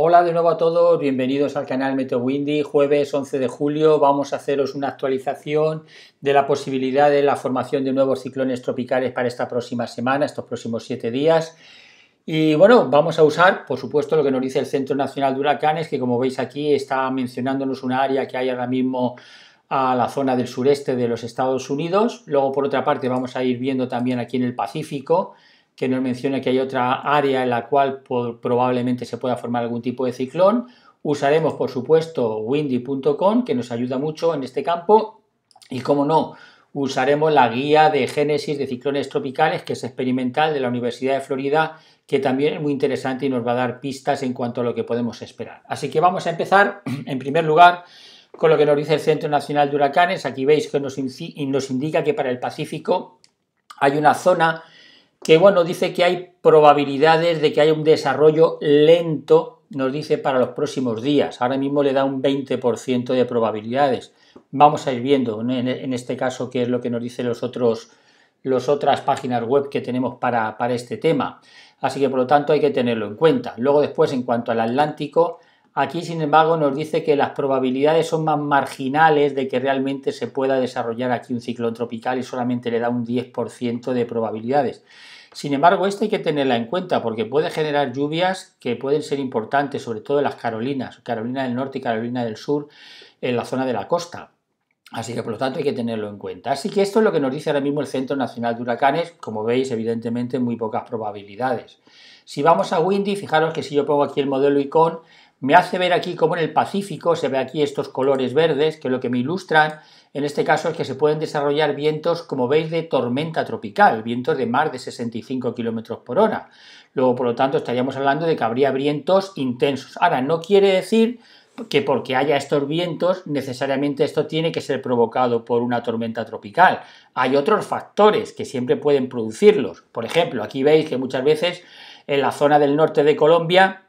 Hola de nuevo a todos, bienvenidos al canal Meteo Windy, Jueves 11 de julio vamos a haceros una actualización de la posibilidad de la formación de nuevos ciclones tropicales para esta próxima semana, estos próximos 7 días. Y bueno, vamos a usar, por supuesto, lo que nos dice el Centro Nacional de Huracanes, que como veis aquí está mencionándonos un área que hay ahora mismo a la zona del sureste de los Estados Unidos. Luego, por otra parte, vamos a ir viendo también aquí en el Pacífico que nos menciona que hay otra área en la cual probablemente se pueda formar algún tipo de ciclón. Usaremos, por supuesto, windy.com, que nos ayuda mucho en este campo. Y, como no, usaremos la guía de génesis de ciclones tropicales, que es experimental de la Universidad de Florida, que también es muy interesante y nos va a dar pistas en cuanto a lo que podemos esperar. Así que vamos a empezar, en primer lugar, con lo que nos dice el Centro Nacional de Huracanes. Aquí veis que nos, nos indica que para el Pacífico hay una zona que bueno, dice que hay probabilidades de que haya un desarrollo lento, nos dice, para los próximos días. Ahora mismo le da un 20% de probabilidades. Vamos a ir viendo en este caso qué es lo que nos dicen los otros las otras páginas web que tenemos para este tema. Así que por lo tanto hay que tenerlo en cuenta. Luego después en cuanto al Atlántico, Aquí, sin embargo, nos dice que las probabilidades son más marginales de que realmente se pueda desarrollar aquí un ciclón tropical y solamente le da un 10% de probabilidades. Sin embargo, esto hay que tenerla en cuenta porque puede generar lluvias que pueden ser importantes, sobre todo en las Carolinas, Carolina del Norte y Carolina del Sur, en la zona de la costa. Así que por lo tanto hay que tenerlo en cuenta. Así que esto es lo que nos dice ahora mismo el Centro Nacional de Huracanes, como veis evidentemente muy pocas probabilidades. Si vamos a Windy, fijaros que si yo pongo aquí el modelo ICON, me hace ver aquí como en el Pacífico se ve aquí estos colores verdes que lo que me ilustran en este caso es que se pueden desarrollar vientos, como veis, de tormenta tropical, vientos de más de 65 km por hora. Luego, por lo tanto, estaríamos hablando de que habría vientos intensos. Ahora, no quiere decir que porque haya estos vientos, necesariamente esto tiene que ser provocado por una tormenta tropical. Hay otros factores que siempre pueden producirlos. Por ejemplo, aquí veis que muchas veces en la zona del norte de Colombia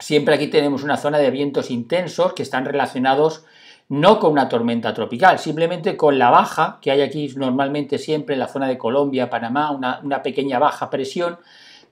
Siempre aquí tenemos una zona de vientos intensos que están relacionados no con una tormenta tropical, simplemente con la baja que hay aquí normalmente siempre en la zona de Colombia, Panamá, una, pequeña baja presión,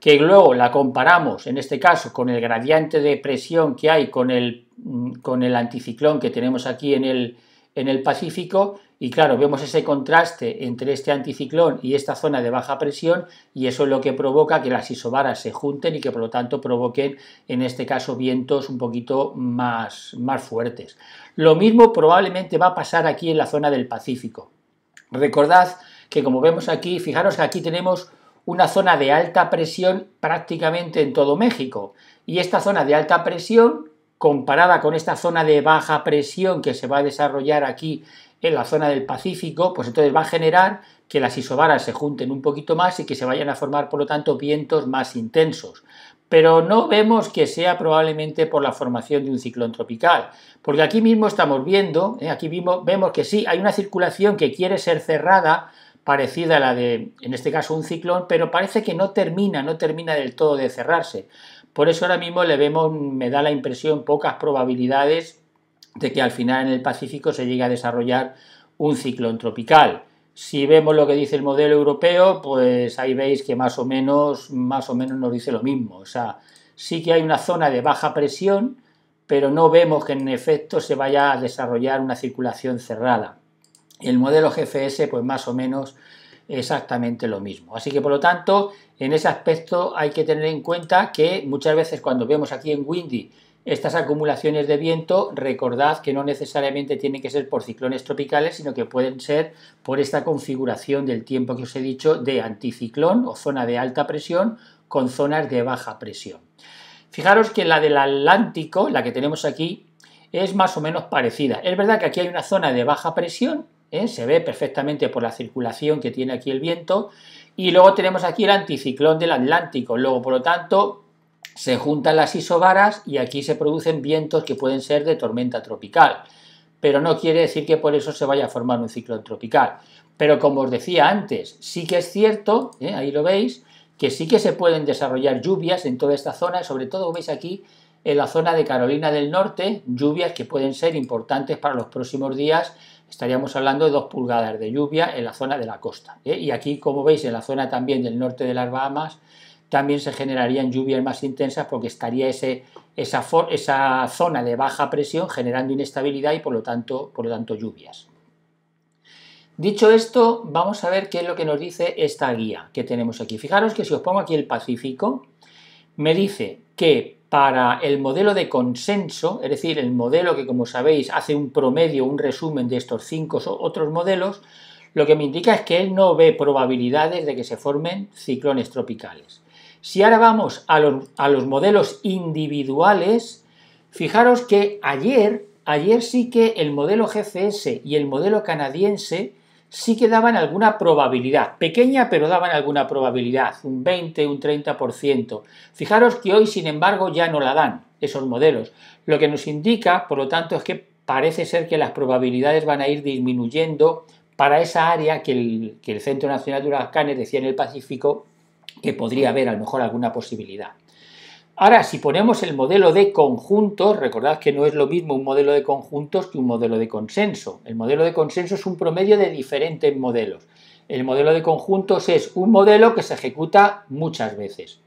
que luego la comparamos en este caso con el gradiente de presión que hay con el, mm, con el anticiclón que tenemos aquí en el, en el Pacífico y claro, vemos ese contraste entre este anticiclón y esta zona de baja presión y eso es lo que provoca que las isobaras se junten y que por lo tanto provoquen en este caso vientos un poquito más, más fuertes. Lo mismo probablemente va a pasar aquí en la zona del Pacífico. Recordad que como vemos aquí, fijaros que aquí tenemos una zona de alta presión prácticamente en todo México y esta zona de alta presión comparada con esta zona de baja presión que se va a desarrollar aquí en la zona del Pacífico, pues entonces va a generar que las isobaras se junten un poquito más y que se vayan a formar, por lo tanto, vientos más intensos. Pero no vemos que sea probablemente por la formación de un ciclón tropical, porque aquí mismo estamos viendo, ¿eh? aquí vemos que sí, hay una circulación que quiere ser cerrada, parecida a la de, en este caso, un ciclón, pero parece que no termina, no termina del todo de cerrarse. Por eso ahora mismo le vemos, me da la impresión, pocas probabilidades de que al final en el Pacífico se llegue a desarrollar un ciclón tropical. Si vemos lo que dice el modelo europeo, pues ahí veis que más o menos, más o menos nos dice lo mismo. O sea, sí que hay una zona de baja presión, pero no vemos que en efecto se vaya a desarrollar una circulación cerrada el modelo GFS, pues más o menos exactamente lo mismo. Así que por lo tanto, en ese aspecto hay que tener en cuenta que muchas veces cuando vemos aquí en Windy estas acumulaciones de viento, recordad que no necesariamente tienen que ser por ciclones tropicales, sino que pueden ser por esta configuración del tiempo que os he dicho de anticiclón o zona de alta presión con zonas de baja presión. Fijaros que la del Atlántico, la que tenemos aquí, es más o menos parecida. Es verdad que aquí hay una zona de baja presión ¿eh? se ve perfectamente por la circulación que tiene aquí el viento, y luego tenemos aquí el anticiclón del Atlántico, luego por lo tanto se juntan las isobaras y aquí se producen vientos que pueden ser de tormenta tropical, pero no quiere decir que por eso se vaya a formar un ciclón tropical. Pero como os decía antes, sí que es cierto, ¿eh? ahí lo veis, que sí que se pueden desarrollar lluvias en toda esta zona, sobre todo veis aquí en la zona de Carolina del Norte, lluvias que pueden ser importantes para los próximos días. Estaríamos hablando de dos pulgadas de lluvia en la zona de la costa. ¿eh? Y aquí, como veis, en la zona también del norte de las Bahamas, también se generarían lluvias más intensas porque estaría ese, esa, esa zona de baja presión generando inestabilidad y por lo, tanto, por lo tanto lluvias. Dicho esto, vamos a ver qué es lo que nos dice esta guía que tenemos aquí. Fijaros que si os pongo aquí el Pacífico, me dice que para el modelo de consenso, es decir, el modelo que como sabéis hace un promedio, un resumen de estos cinco otros modelos, lo que me indica es que él no ve probabilidades de que se formen ciclones tropicales. Si ahora vamos a los, modelos individuales, fijaros que ayer, ayer sí que el modelo GCS y el modelo canadiense sí que daban alguna probabilidad, pequeña pero daban alguna probabilidad, un 20, un 30%. Fijaros que hoy, sin embargo, ya no la dan esos modelos. Lo que nos indica, por lo tanto, es que parece ser que las probabilidades van a ir disminuyendo para esa área que el, Centro Nacional de Huracanes decía en el Pacífico que podría haber a lo mejor alguna posibilidad. Ahora, si ponemos el modelo de conjuntos, recordad que no es lo mismo un modelo de conjuntos que un modelo de consenso. El modelo de consenso es un promedio de diferentes modelos. El modelo de conjuntos es un modelo que se ejecuta muchas veces.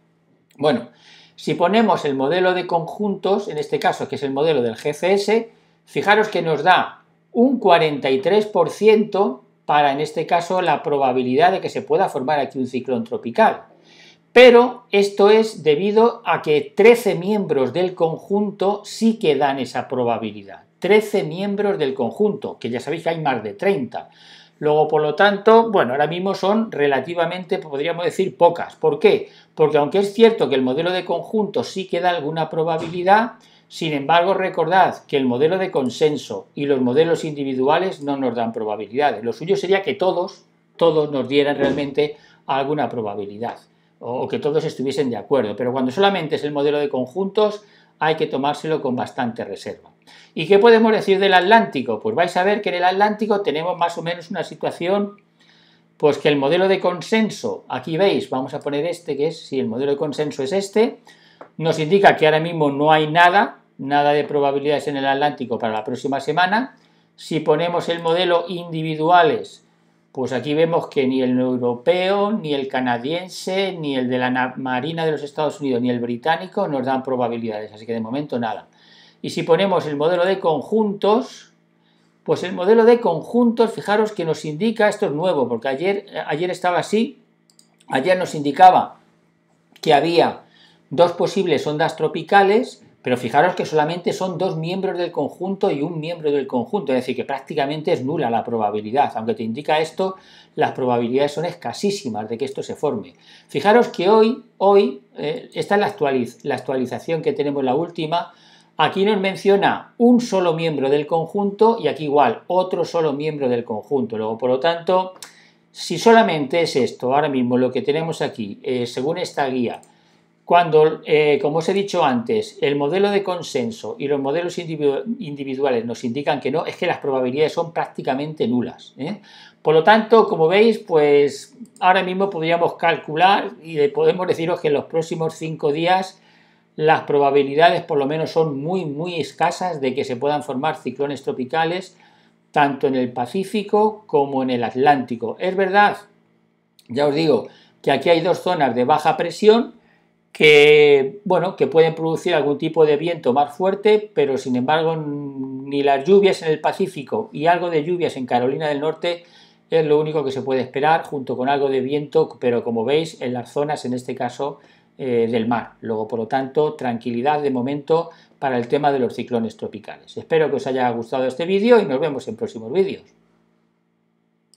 Bueno, si ponemos el modelo de conjuntos, en este caso que es el modelo del GCS, fijaros que nos da un 43% para, en este caso, la probabilidad de que se pueda formar aquí un ciclón tropical pero esto es debido a que 13 miembros del conjunto sí que dan esa probabilidad. 13 miembros del conjunto, que ya sabéis que hay más de 30. Luego, por lo tanto, bueno, ahora mismo son relativamente, podríamos decir, pocas. ¿Por qué? Porque aunque es cierto que el modelo de conjunto sí que da alguna probabilidad, sin embargo, recordad que el modelo de consenso y los modelos individuales no nos dan probabilidades. Lo suyo sería que todos, todos nos dieran realmente alguna probabilidad o, que todos estuviesen de acuerdo, pero cuando solamente es el modelo de conjuntos hay que tomárselo con bastante reserva. ¿Y qué podemos decir del Atlántico? Pues vais a ver que en el Atlántico tenemos más o menos una situación, pues que el modelo de consenso, aquí veis, vamos a poner este que es, si el modelo de consenso es este, nos indica que ahora mismo no hay nada, nada de probabilidades en el Atlántico para la próxima semana. Si ponemos el modelo individuales, pues aquí vemos que ni el europeo, ni el canadiense, ni el de la Marina de los Estados Unidos, ni el británico nos dan probabilidades, así que de momento nada. Y si ponemos el modelo de conjuntos, pues el modelo de conjuntos, fijaros que nos indica, esto es nuevo, porque ayer, ayer estaba así, ayer nos indicaba que había dos posibles ondas tropicales pero fijaros que solamente son dos miembros del conjunto y un miembro del conjunto, es decir, que prácticamente es nula la probabilidad. Aunque te indica esto, las probabilidades son escasísimas de que esto se forme. Fijaros que hoy, hoy, eh, esta es la, actualización que tenemos, la última, Aquí nos menciona un solo miembro del conjunto y aquí igual otro solo miembro del conjunto. Luego, por lo tanto, si solamente es esto, ahora mismo lo que tenemos aquí, eh, según esta guía, cuando, eh, como os he dicho antes, el modelo de consenso y los modelos individuales nos indican que no, es que las probabilidades son prácticamente nulas. ¿eh? Por lo tanto, como veis, pues ahora mismo podríamos calcular y podemos deciros que en los próximos cinco días las probabilidades por lo menos son muy, muy escasas de que se puedan formar ciclones tropicales tanto en el Pacífico como en el Atlántico. Es verdad, ya os digo, que aquí hay dos zonas de baja presión, que, bueno, que pueden producir algún tipo de viento más fuerte, pero sin embargo ni las lluvias en el Pacífico y algo de lluvias en Carolina del Norte es lo único que se puede esperar, junto con algo de viento, pero como veis en las zonas, en este caso, eh, del mar. Luego, por lo tanto, tranquilidad de momento para el tema de los ciclones tropicales. Espero que os haya gustado este vídeo y nos vemos en próximos vídeos.